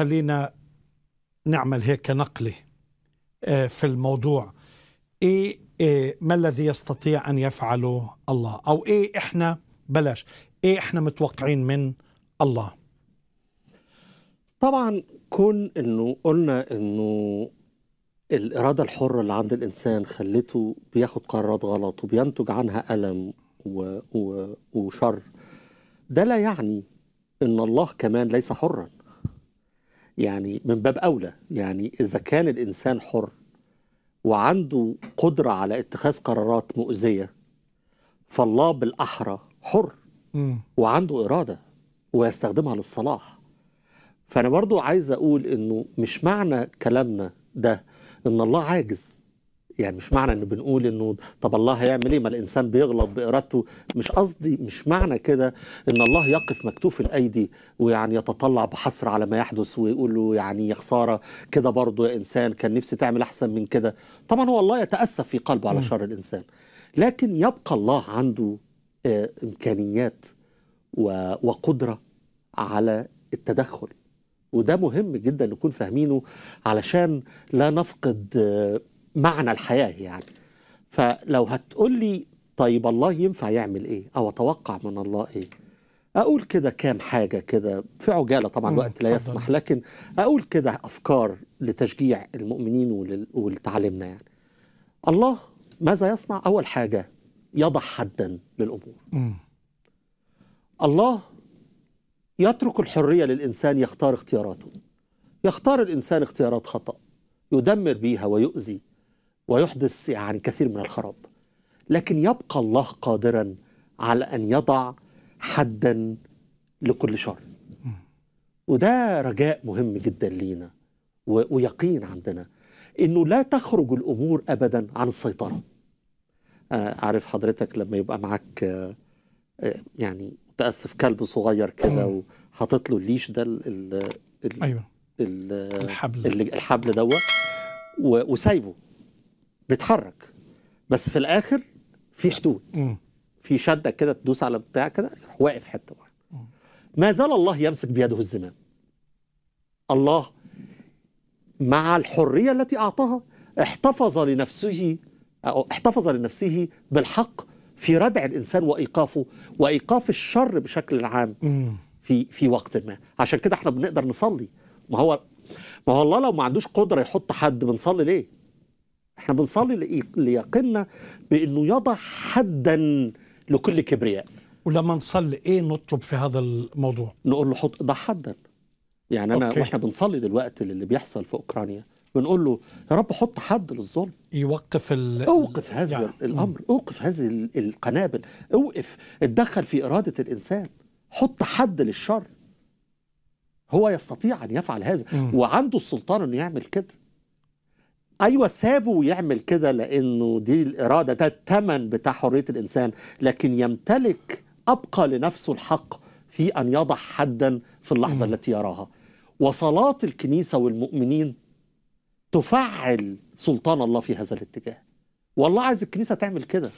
خلينا نعمل هيك نقله آه، في الموضوع إيه،, إيه, ما الذي يستطيع أن يفعله الله أو إيه إحنا بلاش إيه إحنا متوقعين من الله طبعا كون انه قلنا انه الإرادة الحرة اللي عند الإنسان خلته بياخد قرارات غلط وبينتج عنها ألم و... و... وشر ده لا يعني إن الله كمان ليس حرا يعني من باب أولى يعني إذا كان الإنسان حر وعنده قدرة على اتخاذ قرارات مؤذية فالله بالأحرى حر وعنده إرادة ويستخدمها للصلاح فأنا برضو عايز أقول إنه مش معنى كلامنا ده إن الله عاجز يعني مش معنى انه بنقول انه طب الله هيعمل ايه ما الانسان بيغلط بارادته مش قصدي مش معنى كده ان الله يقف مكتوف الايدي ويعني يتطلع بحسر على ما يحدث ويقول له يعني يا خساره كده برضه يا انسان كان نفسي تعمل احسن من كده طبعا هو الله يتاسف في قلبه على شر الانسان لكن يبقى الله عنده آه، امكانيات وقدره على التدخل وده مهم جدا نكون فاهمينه علشان لا نفقد آه، معنى الحياة يعني فلو هتقول لي طيب الله ينفع يعمل ايه او اتوقع من الله ايه اقول كده كام حاجه كده في عجاله طبعا الوقت لا يسمح لكن اقول كده افكار لتشجيع المؤمنين ولل... ولتعليمنا يعني الله ماذا يصنع اول حاجه يضع حدا للامور الله يترك الحريه للانسان يختار اختياراته يختار الانسان اختيارات خطا يدمر بيها ويؤذي ويحدث يعني كثير من الخراب لكن يبقى الله قادرا على أن يضع حدا لكل شر وده رجاء مهم جدا لينا ويقين عندنا انه لا تخرج الامور ابدا عن السيطره آه، عارف حضرتك لما يبقى معاك آه، آه، يعني متاسف كلب صغير كده وحاطط له الليش ده الـ الـ ايوه الحبل الحبل دوت وسايبه بيتحرك بس في الاخر في حدود في شده كده تدوس على بتاع كده واقف حته واحده ما زال الله يمسك بيده الزمام الله مع الحريه التي اعطاها احتفظ لنفسه أو احتفظ لنفسه بالحق في ردع الانسان وايقافه وايقاف الشر بشكل عام في في وقت ما عشان كده احنا بنقدر نصلي ما هو ما هو الله لو ما عندوش قدره يحط حد بنصلي ليه احنا بنصلي ليقنا بانه يضع حدا لكل كبرياء ولما نصلي ايه نطلب في هذا الموضوع نقول له حط ضع حدا يعني انا أوكي. واحنا بنصلي دلوقتي للي بيحصل في اوكرانيا بنقول له يا رب حط حد للظلم يوقف ال اوقف هذا يعني. الامر اوقف هذه القنابل اوقف اتدخل في اراده الانسان حط حد للشر هو يستطيع ان يفعل هذا مم. وعنده السلطان انه يعمل كده ايوه سابه يعمل كده لانه دي الاراده ده الثمن بتاع حريه الانسان لكن يمتلك ابقى لنفسه الحق في ان يضع حدا في اللحظه التي يراها وصلاه الكنيسه والمؤمنين تفعل سلطان الله في هذا الاتجاه والله عايز الكنيسه تعمل كده